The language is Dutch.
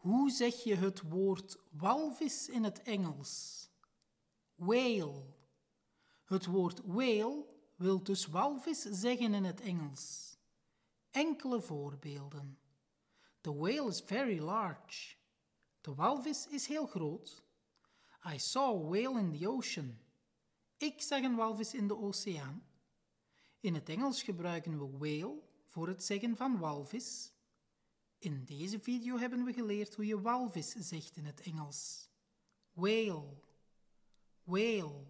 Hoe zeg je het woord walvis in het Engels? Whale. Het woord whale wil dus walvis zeggen in het Engels. Enkele voorbeelden. The whale is very large. De walvis is heel groot. I saw a whale in the ocean. Ik zag een walvis in de oceaan. In het Engels gebruiken we whale voor het zeggen van walvis in deze video hebben we geleerd hoe je walvis zegt in het Engels. Whale. Whale.